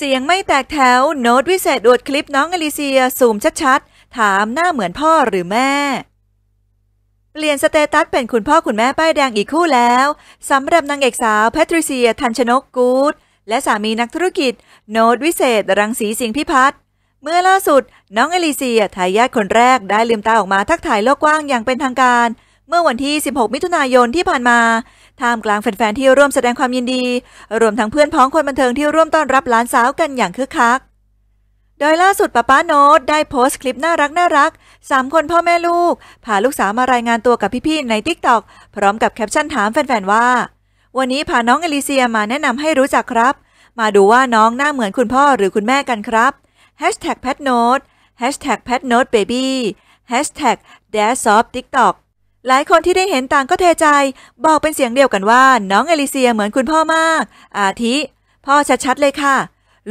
เสียงไม่แตกแถวโน้ตวิเศษ อวดคลิปน้องอลิเซีย ซูมชัดๆ ถามหน้าเหมือนพ่อหรือแม่ เปลี่ยนสเตตัสเป็นคุณพ่อคุณแม่ป้ายแดงอีกคู่แล้วสำหรับนางเอกสาว แพทริเซียทันชนกกูด และสามีนักธุรกิจ โน้ตวิเศษ รังสีสิงพิพัฒน์เมื่อล่าสุด น้องอลิเซียทายาทคนแรกได้ลืมตาออกมาทักทายโลกกว้างอย่างเป็นทางการเมื่อวันที่ 16 มิถุนายนที่ผ่านมา ท่ามกลางแฟน ๆ ที่ร่วมแสดงความยินดี รวมทั้งเพื่อนพ้องคนบันเทิงที่ร่วมต้อนรับหลานสาวกันอย่างคึกคัก โดยล่าสุดป้าป้าโน้ตได้โพสต์คลิปน่ารักน่ารักสามคนพ่อแม่ลูกพาลูกสาวมารายงานตัวกับพี่ ๆ ในทิกตอกพร้อมกับแคปชั่นถามแฟนๆ ว่า วันนี้พาน้องเอลิเซียมาแนะนำให้รู้จักครับ มาดูว่าน้องหน้าเหมือนคุณพ่อหรือคุณแม่กันครับ #patnote #patnotebaby #dash of tiktok หลายคนที่ได้เห็นต่างก็เทใจ บอกเป็นเสียงเดียวกันว่า น้องเอลิเซียเหมือนคุณพ่อมาก อาทิ พ่อชัดๆเลยค่ะ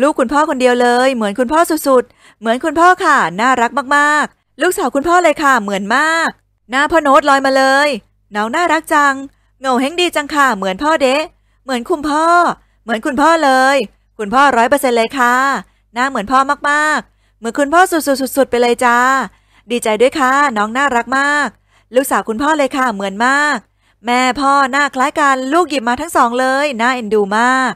ลูกคุณพ่อคนเดียวเลย เหมือนคุณพ่อสุดๆ เหมือนคุณพ่อค่ะ น่ารักมากๆ ลูกสาวคุณพ่อเลยค่ะ เหมือนมากหน้าพ่อโน้ตลอยมาเลยน้องน่ารักจัง เงาแห้งดีจังค่ะ เหมือนพ่อเดะเหมือนคุณพ่อ เหมือนคุณพ่อเลย คุณพ่อร้อยเปอร์เซ็นต์เลยค่ะ หน้าเหมือนพ่อมากๆ เหมือนคุณพ่อสุดๆๆไปเลยจ้า ดีใจด้วยค่ะ น้องน่ารักมากลูกสาวคุณพ่อเลยค่ะ เหมือนมาก แม่พ่อหน้าคล้ายกัน ลูกหยิบมาทั้งสองเลย น่าเอ็นดูมาก